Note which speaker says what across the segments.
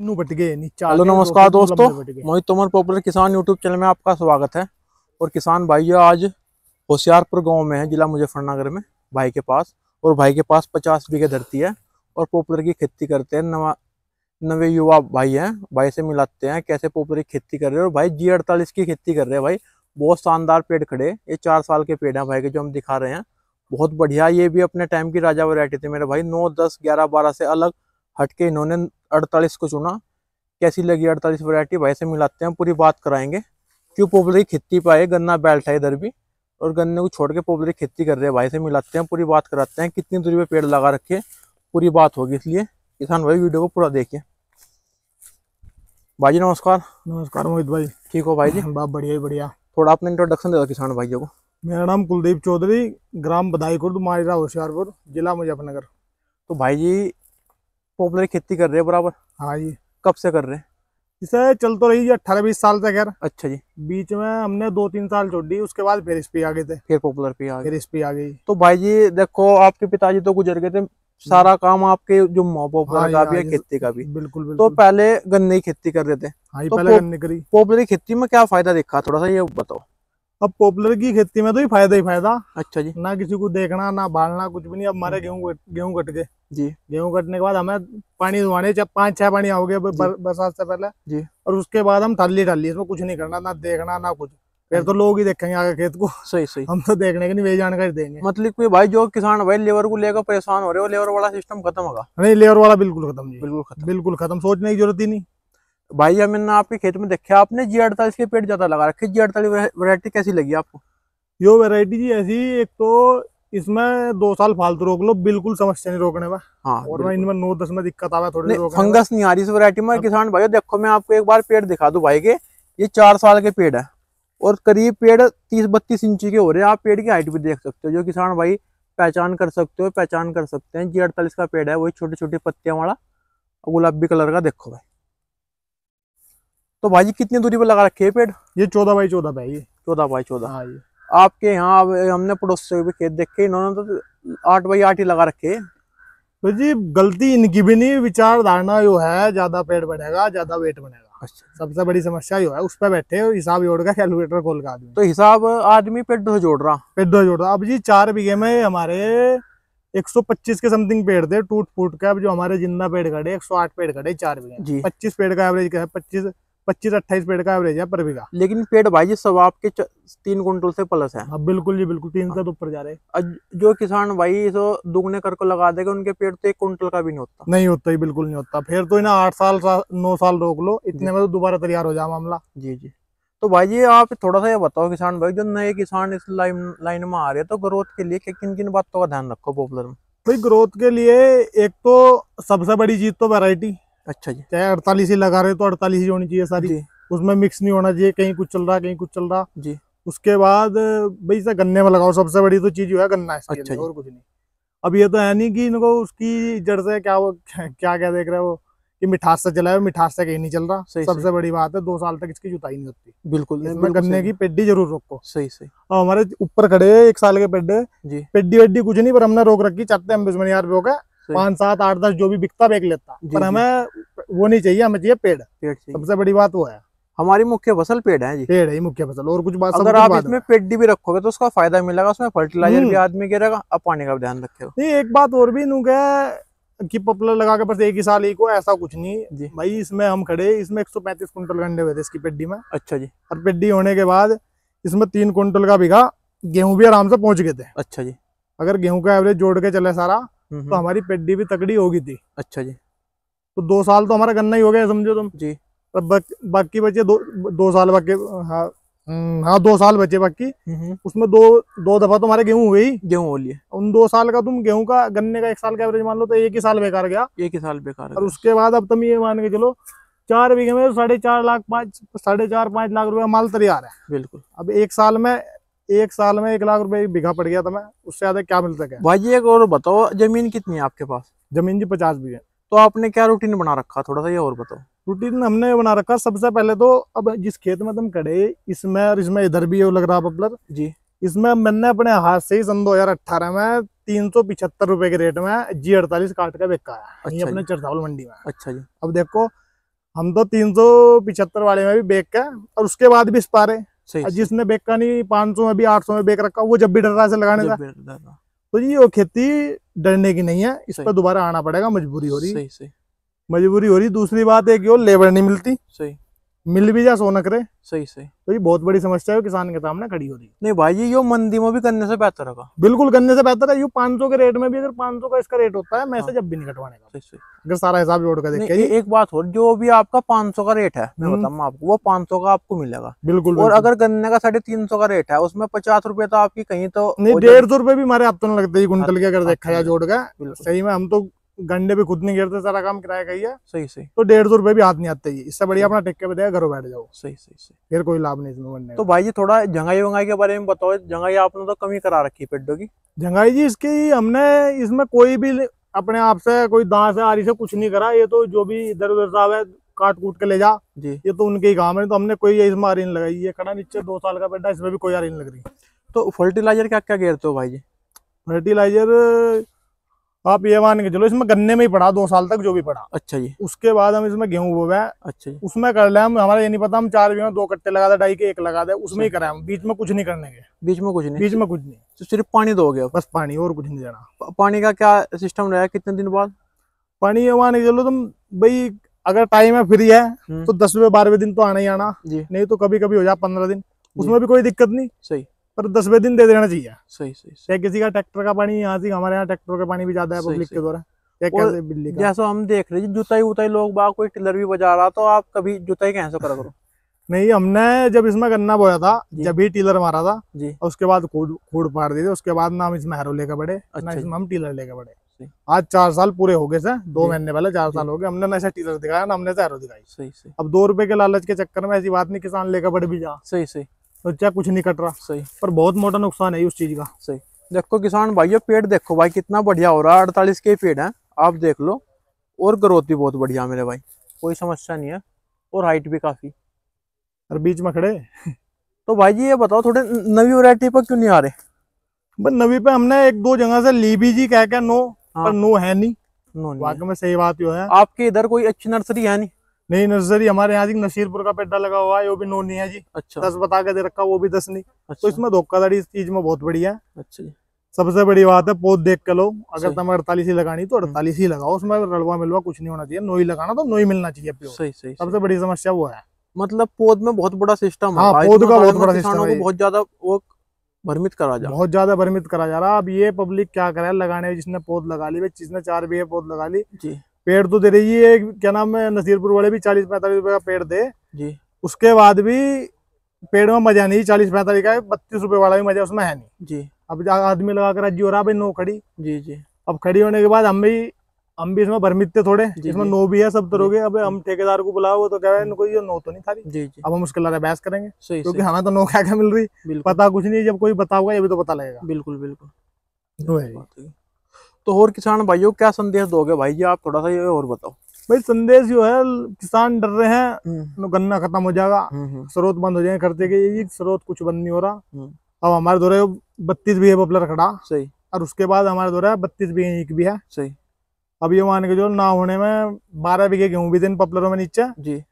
Speaker 1: पिन्नू बटगे हेलो नमस्कार तो दोस्तों
Speaker 2: Mohit Tomar popular Kisan YouTube channel में आपका स्वागत है और किसान भाई आज होशियारपुर गांव में है जिला मुजफ्फरनगर में भाई के पास और भाई के पास पचास बीघे धरती है और पॉपुलर की खेती करते हैं नवा नवे युवा भाई हैं भाई से मिलाते हैं कैसे पॉपुलर की खेती कर रहे हैं और भाई जी अड़तालीस की खेती कर रहे हैं भाई बहुत शानदार पेड़ खड़े ये चार साल के पेड़ हैं भाई के जो हम दिखा रहे हैं बहुत बढ़िया ये भी अपने टाइम की राजा वरायटी थी मेरे भाई नौ दस ग्यारह बारह से अलग हटके इन्होंने अड़तालीस को चुना कैसी लगी अड़तालीस वैरायटी भाई से मिलाते हैं पूरी बात कराएंगे क्यों पोपलरी खेती पाए गन्ना बेल्ट है इधर भी और गन्ने को छोड़ के पोपलरी खेती कर रहे हैं भाई से मिलाते हैं पूरी बात कराते हैं कितनी दूरी पे पेड़ लगा रखे पूरी बात होगी इसलिए किसान भाई वीडियो को पूरा देखिए भाई जी नमस्कार नमस्कार मोहित भाई ठीक हो भाई जी बाप बढ़िया बढ़िया थोड़ा आपने इंट्रोडक्शन दे दो किसान भाइयों को
Speaker 1: मेरा नाम कुलदीप चौधरी ग्राम बधाई खुर्द माजरा होशियारपुर जिला मुजफ्फरनगर तो भाई जी पॉपुलर खेती कर रहे हैं बराबर हाँ जी कब से कर रहे हैं इसे चल तो रही है अट्ठारह बीस साल से खैर अच्छा जी बीच में हमने दो तीन साल छोड़ दी उसके बाद फिर इस आ गए थे फिर पॉपुलर पे आ गए फिर इस आ गई तो भाई जी देखो
Speaker 2: आपके पिताजी तो गुजर गए थे सारा काम आपके जो माँ हाँ, का भी हाँ है खेती का भी बिल्कुल, तो बिल्कुल तो पहले गन्ने की खेती कर रहे थे हाँ, तो पहले गन्ने करी खेती में क्या फायदा देखा थोड़ा सा ये
Speaker 1: बताओ अब पॉपुलर की खेती में तो ही फायदा ही फायदा अच्छा जी ना किसी को देखना ना बालना कुछ भी नहीं अब हमारे गेहूं गेहूं कट गए जी गेहूं कटने के बाद हमें पानी धुआने पांच छह पानी आओगे बरसात से पहले जी और उसके बाद हम थाली डाली इसमें कुछ नहीं करना ना देखना ना कुछ
Speaker 2: फिर तो लोग ही देखेंगे आगे खेत को सही सही हम तो देखने के नहीं वे जानकारी देंगे मतलब कोई भाई जो किसान भाई लेबर को लेकर परेशान हो रहे हो लेबर वाला सिस्टम खत्म होगा
Speaker 1: नहीं लेबर वाला बिल्कुल खत्म बिल्कुल खत्म बिल्कुल खत्म सोचने
Speaker 2: की जरूरत ही नहीं भाई मैंने आपके खेत में देखा आपने जी अड़तालीस के पेड़ ज्यादा लगा रखे जी अड़तालीस वरायटी कैसी लगी आपको यो वेरायटी जी ऐसी एक तो इसमें दो साल
Speaker 1: फालतू रोक लो बिल्कुल समस्या नहीं रोकने में हाँ और इनमें नौ दस में दिक्कत आवा थोड़ी नहीं, फंगस नहीं आ रही इस
Speaker 2: वैरायटी में किसान भाई देखो मैं आपको एक बार पेड़ दिखा दू भाई के ये चार साल के पेड़ है और करीब पेड़ तीस बत्तीस इंची के हो रहे हैं आप पेड़ की हाइट भी देख सकते हो जो किसान भाई पहचान कर सकते हो पहचान कर सकते हैं जी अड़तालीस का पेड़ है वही छोटे छोटे पत्तियां वाला गुलाबी कलर का देखो भाई तो भाई जी कितनी दूरी पर लगा रखे है पेड़ ये चौदह बाई चौदह भाई ये चौदह बाई चौदह हाँ ये आपके यहाँ हमने पड़ोस से भी खेत देखे इन्होंने तो आठ बाई आठ ही लगा रखे है जी गलती इनकी भी नहीं विचारधारणा जो है ज्यादा
Speaker 1: पेड़ बढ़ेगा ज्यादा वेट बनेगा अच्छा सबसे बड़ी समस्या जो है उस पर बैठे हिसाब जोड़ का कैलकुलेटर खोल का आदमी तो हिसाब आदमी पेड़ जोड़ रहा पेड़ जोड़ रहा अब जी चार बीघे में हमारे 125 के समथिंग पेड़ थे टूट फूट के अब जो हमारे जिंदा पेड़ खड़े आठ पेड़ खड़े चार बीघे
Speaker 2: पच्चीस पेड़ का एवरेज क्या है पच्चीस पच्चीस अट्ठाईस पेड़ का एवरेज है पर बीघा लेकिन पेड़ भाई सब आपके तीन कुंटल से प्लस है अब हाँ, बिल्कुल जी बिल्कुल तीन से तो ऊपर जा रहे हैं जो किसान भाई सो दुगने करके लगा देगा उनके पेड़ तो एक कुंटल का भी नहीं होता
Speaker 1: नहीं होता ही बिल्कुल नहीं होता
Speaker 2: फिर तो इन्हें आठ साल नौ साल रोक लो इतने में तो दोबारा तैयार हो जाए मामला जी जी तो भाई जी आप थोड़ा सा ये बताओ किसान भाई जो नए किसान इस लाइन लाइन में आ रहे हैं तो ग्रोथ के लिए किन किन बातों का ध्यान रखो पॉपुलर में भाई ग्रोथ के लिए एक तो सबसे बड़ी चीज तो वेराइटी अच्छा जी
Speaker 1: चाहे अड़तालीस ही लगा रहे तो अड़तालीस ही होनी चाहिए सारी उसमें मिक्स नहीं होना चाहिए कहीं कुछ चल रहा कहीं कुछ चल रहा जी उसके बाद भाई सर गन्ने में लगाओ सबसे बड़ी तो चीज जो है गन्ना है अच्छा और कुछ नहीं अब ये तो है नहीं कि इनको उसकी जड़ से क्या वो क्या क्या देख रहे हो कि मिठास से चला है मिठास से कहीं नहीं चल रहा सही सबसे सही। बड़ी बात है दो साल तक इसकी जुताई नहीं होती
Speaker 2: बिल्कुल इसमें गन्ने की
Speaker 1: पेड्डी जरूर रोको सही सही और हमारे ऊपर खड़े एक साल के पेड्डे पेड्डी वेड्डी कुछ नहीं पर हमने रोक रखी चाहते हम दुश्मन यार रोक है पाँच सात आठ दस जो भी बिकता बेच लेता पर हमें वो नहीं चाहिए हमें चाहिए पेड़ पेड़ सबसे बड़ी बात वो है हमारी मुख्य फसल पेड़ है जी पेड़ है मुख्य फसल और कुछ बात अगर आप इसमें
Speaker 2: पेड्डी भी रखोगे तो उसका फायदा मिलेगा उसमें फर्टिलाइजर भी हम्म। आदमी गिरेगा आप पानी का ध्यान रखेगा
Speaker 1: नहीं एक बात और भी नू कि पपलर लगा के बस एक ही साल एक हो ऐसा कुछ नहीं जी भाई इसमें हम खड़े इसमें 135 कुंटल गंडे हुए थे इसकी पेड्डी में अच्छा जी और पेड्डी होने के बाद इसमें तीन कुंटल का बिघा गेहूं भी आराम से पहुंच गए थे अच्छा जी अगर गेहूं का एवरेज जोड़ के चले सारा हम्म, तो हम्म। हमारी पेड्डी भी तकड़ी होगी थी अच्छा जी तो दो साल तो हमारा गन्ना ही हो गया समझो तुम जी तो बक, बाकी बचे दो दो साल बाकी हाँ हम्म, हाँ दो साल बचे बाकी उसमें दो दो दफा तो हमारे गेहूं हुए ही गेहूं बोलिए उन दो साल का तुम गेहूं का गन्ने का एक साल का एवरेज मान लो तो एक ही साल बेकार गया एक ही साल बेकार और उसके बाद अब तुम ये मान के चलो चार बीघे में साढ़े चार लाख पाँच साढ़े चार पाँच लाख रुपया माल तैयार है बिल्कुल अब एक साल में एक साल में एक लाख रुपए बीघा पड़ गया था मैं उससे ज्यादा क्या मिलता है भाई
Speaker 2: एक और बताओ जमीन कितनी है आपके पास जमीन जी पचास बीघे तो आपने क्या रूटीन बना रखा थोड़ा सा ये और
Speaker 1: बताओ रूटीन हमने बना रखा सबसे पहले तो अब जिस खेत में तुम खड़े इसमें और इसमें इधर भी लग रहा बबलर जी इसमें मैंने अपने हाथ से ही सन दो हजार अट्ठारह में तीन सौ पिछहत्तर रूपए के रेट में जी अड़तालीस काट का बेका है अच्छा अपने चरतावल मंडी में अच्छा जी अब देखो हम तो तीन सौ पिछहत्तर वाले में भी बेक के और उसके बाद भी इस पारे जिसने बेक का नहीं पाँच सौ में भी आठ सौ में बेक रखा वो जब भी डर रहा है लगाने का हाँ। तो जी वो खेती डरने की नहीं है इस पर दोबारा आना पड़ेगा मजबूरी हो रही मजबूरी हो रही दूसरी बात एक वो लेबर नहीं मिलती सही मिल भी जा सोनक रहे सही सही तो ये बहुत बड़ी समस्या है किसान के सामने खड़ी हो रही है नहीं भाई ये यो मंदी में भी गन्ने से बेहतर होगा बिल्कुल गन्ने से बेहतर है यू पांच के रेट में भी अगर पांच का इसका रेट होता है मैं हाँ। जब भी नहीं कटवाने का सही सही
Speaker 2: अगर सारा हिसाब जोड़ कर देखिए एक बात और जो भी आपका पांच का रेट है मैं हम्म। बताऊँ आपको वो पांच का आपको मिलेगा बिल्कुल और अगर गन्ने का साढ़े तीन का रेट है उसमें पचास रुपए तो आपकी कहीं तो नहीं डेढ़ सौ
Speaker 1: रुपए भी हमारे आप तो लगते ही कुंटल के हाँ, अगर देखा हाँ, जाए जोड़ का सही में हम तो गंडे भी खुद नहीं
Speaker 2: गिरते सारा काम किराया का ही है सही सही
Speaker 1: तो डेढ़ सौ रुपए भी हाथ नहीं आते ही इससे बढ़िया अपना टिक्के पे घरों बैठ
Speaker 2: जाओ सही सही सही फिर कोई लाभ नहीं इसमें
Speaker 1: बनने तो भाई जी थोड़ा
Speaker 2: जंगाई वंगाई के बारे में बताओ जंगाई आपने तो कमी करा रखी है पेड्डो की
Speaker 1: जंगाई जी इसकी हमने इसमें कोई भी अपने आप से कोई दांत से आरी से कुछ नहीं करा
Speaker 2: ये तो जो भी इधर उधर साहब
Speaker 1: है काट कूट के ले जा जी ये तो उनके ही काम है तो हमने कोई इसमें आरी नहीं लगाई ये खड़ा नीचे दो साल का बेटा इसमें भी कोई आरी नहीं लग रही तो फर्टिलाइजर क्या क्या घेरते हो भाई जी फर्टिलाइजर आप ये मान के चलो इसमें गन्ने में ही पड़ा दो साल तक जो भी पड़ा अच्छा जी उसके बाद हम इसमें गेहूं बोवे अच्छा जी उसमें कर ले हम हमारा ये नहीं पता हम चार बीघा दो कट्टे लगा दे ढाई के एक लगा दे उसमें ही अच्छा। करें हम
Speaker 2: बीच में कुछ नहीं करने के बीच में कुछ नहीं बीच में कुछ नहीं तो सिर्फ पानी दोगे बस पानी और कुछ नहीं देना पानी का क्या सिस्टम रहेगा कितने दिन बाद पानी ये मान के चलो तुम भाई अगर
Speaker 1: टाइम है फ्री है हम्म। तो दसवें बारहवें दिन तो आना ही आना नहीं तो कभी कभी हो जाए पंद्रह दिन उसमें भी कोई दिक्कत नहीं सही पर दसवें दिन दे देना चाहिए सही सही चाहे किसी का ट्रैक्टर का पानी यहाँ से हमारे यहाँ ट्रैक्टर का पानी भी ज्यादा है पब्लिक के द्वारा बिल्ली जैसा
Speaker 2: हम देख रहे जुताई उताई लोग बाग कोई टिलर भी बजा रहा तो आप कभी जुताई कैसे करा करो
Speaker 1: नहीं हमने जब इसमें गन्ना बोया था जब ही टीलर मारा था जी। उसके बाद खूड फाड़ दी थी उसके बाद ना हम इसमें हैरो लेकर बढ़े अच्छा ना इसमें हम टीलर लेकर बढ़े आज चार साल पूरे हो गए सर दो महीने पहले चार साल हो गए हमने ना ऐसा टीलर दिखाया ना हमने से हैरो दिखाई सही सही अब दो रुपए के लालच के चक्कर में ऐसी बात नहीं किसान लेकर बढ़ भी जा सही सही सोचा कुछ नहीं कट रहा सही पर बहुत मोटा नुकसान है उस चीज का सही
Speaker 2: देखो किसान भाइयों पेड़ देखो भाई कितना बढ़िया हो रहा है अड़तालीस के पेड़ है आप देख लो और ग्रोथ भी बहुत बढ़िया मेरे भाई कोई समस्या नहीं है और हाइट भी काफी और बीच में खड़े तो भाई जी ये बताओ थोड़े नवी वरायटी पर क्यों नहीं आ रहे बस नवी पे हमने एक दो जगह से ली भी जी
Speaker 1: कह के नो हाँ। पर नो है नहीं नो नहीं में सही बात यो है आपके इधर कोई अच्छी नर्सरी है नहीं नहीं नर्सरी हमारे यहाँ नसीरपुर का पेड्डा लगा हुआ है वो भी नौ नहीं है जी अच्छा दस बता के दे रखा वो भी दस नहीं तो अच्छा। तो इसमें धोखाधड़ी इस चीज में बहुत बढ़िया है अच्छा सबसे बड़ी बात है पौध देख के लो अगर तुम्हें अड़तालीस ही लगानी तो हम्म। अड़तालीस ही लगाओ उसमें रड़वा मिलवा कुछ नहीं होना चाहिए नोई लगाना तो नोई मिलना चाहिए सही सही सबसे बड़ी समस्या वो है मतलब पौध में बहुत बड़ा सिस्टम है हाँ, पौध का बहुत बड़ा सिस्टम बहुत ज्यादा वो भ्रमित करा जा बहुत ज्यादा भ्रमित करा जा रहा अब ये पब्लिक क्या करे लगाने जिसने पौध लगा ली जिसने चार बीघे पौध लगा ली जी पेड़ तो दे रही है क्या नाम है नसीरपुर वाले भी चालीस पैंतालीस रुपए का पेड़ दे जी उसके बाद भी पेड़ में मजा नहीं चालीस पैंतालीस का बत्तीस रुपए वाला भी मजा उसमें है नहीं जी अब आदमी लगा कर राजी हो रहा भाई नो खड़ी जी जी अब खड़ी होने के बाद हम भी हम भी इसमें भ्रमित थे थोड़े इसमें नो भी है सब तरह तो के अब हम ठेकेदार को बुलाओ तो कह रहे हैं कोई नो तो नहीं था जी जी अब हम उसके लगा बहस करेंगे क्योंकि हमें तो नो क्या क्या मिल
Speaker 2: रही पता कुछ नहीं जब कोई बताओगे ये भी तो पता लगेगा बिल्कुल
Speaker 1: बिल्कुल
Speaker 2: तो और किसान भाइयों क्या संदेश दोगे भाई जी आप थोड़ा सा ये और बताओ भाई संदेश जो है
Speaker 1: किसान डर रहे हैं हम्म। तो गन्ना खत्म हो जाएगा हम्म, हम्म। स्रोत बंद हो जाएंगे खर्चे के ये स्रोत कुछ बंद नहीं हो रहा अब हमारे दौरे बत्तीस भी है बबलर खड़ा सही और उसके बाद हमारे दौरा बत्तीस बीघे एक भी है सही अब ये मान के जो ना होने में बारह बीघे गेहूं भी दिन पपलरों में नीचे जी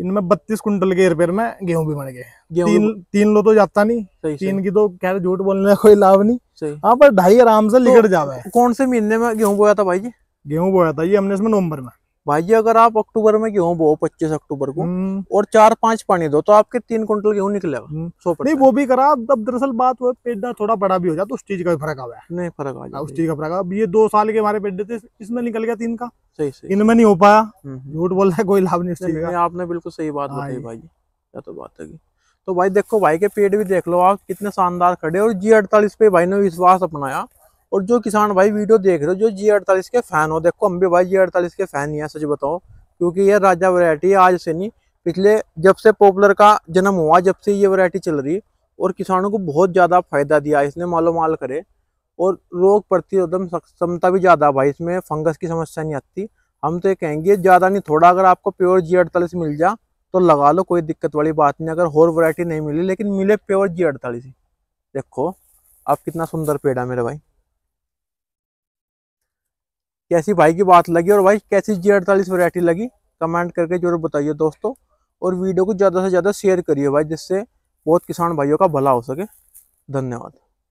Speaker 1: इनमें बत्तीस कुंटल के रिपेयर में गेहूं भी बन गए तीन तीन लो तो जाता नहीं सही, तीन सही। की तो कह रहे झूठ बोलने का कोई लाभ नहीं हाँ पर ढाई आराम से तो लिखट जावा कौन
Speaker 2: से महीने में गेहूं बोया था भाई जी गेहूं बोया था ये हमने इसमें नवम्बर में भाई अगर आप अक्टूबर में गेहूँ बो पच्चीस अक्टूबर को हम्म। और चार पांच पानी दो तो आपके तीन कुंटल गेहूँ निकलेगा हम्म। नहीं वो भी करा अब दरअसल बात हुआ पेडा थोड़ा बड़ा भी हो जाए तो उस चीज हाँ, का फर्क आ नहीं फर्क आ उस चीज का फर्क अब ये दो साल के हमारे पेडे थे इसमें निकल गया तीन का सही सही
Speaker 1: इनमें नहीं हो पाया हम्म, झूठ बोल रहा है कोई लाभ
Speaker 2: नहीं आपने बिल्कुल सही बात हाँ बताई भाई क्या तो बात है तो भाई देखो भाई के पेड़ भी देख लो आप कितने शानदार खड़े और जी अड़तालीस पे भाई ने विश्वास अपनाया और जो किसान भाई वीडियो देख रहे हो जो जी अड़तालीस के फ़ैन हो देखो हम भी भाई जी अड़तालीस के फ़ैन ही हैं सच बताओ क्योंकि ये राजा वरायटी आज से नहीं पिछले जब से पॉपुलर का जन्म हुआ जब से ये वरायटी चल रही और किसानों को बहुत ज़्यादा फायदा दिया इसने मालो माल करे और रोग प्रतिरोधम क्षमता भी ज़्यादा भाई इसमें फंगस की समस्या नहीं आती हम तो ये कहेंगे ज़्यादा नहीं थोड़ा अगर आपको प्योर जी अड़तालीस मिल जा तो लगा लो कोई दिक्कत वाली बात नहीं अगर और वरायटी नहीं मिली लेकिन मिले प्योर जी अड़तालीस देखो आप कितना सुंदर पेड़ है मेरे भाई कैसी भाई की बात लगी और भाई कैसी जी अड़तालीस वरायटी लगी कमेंट करके जरूर बताइए दोस्तों और वीडियो को ज़्यादा से ज़्यादा शेयर करिए भाई जिससे बहुत किसान भाइयों का भला हो सके धन्यवाद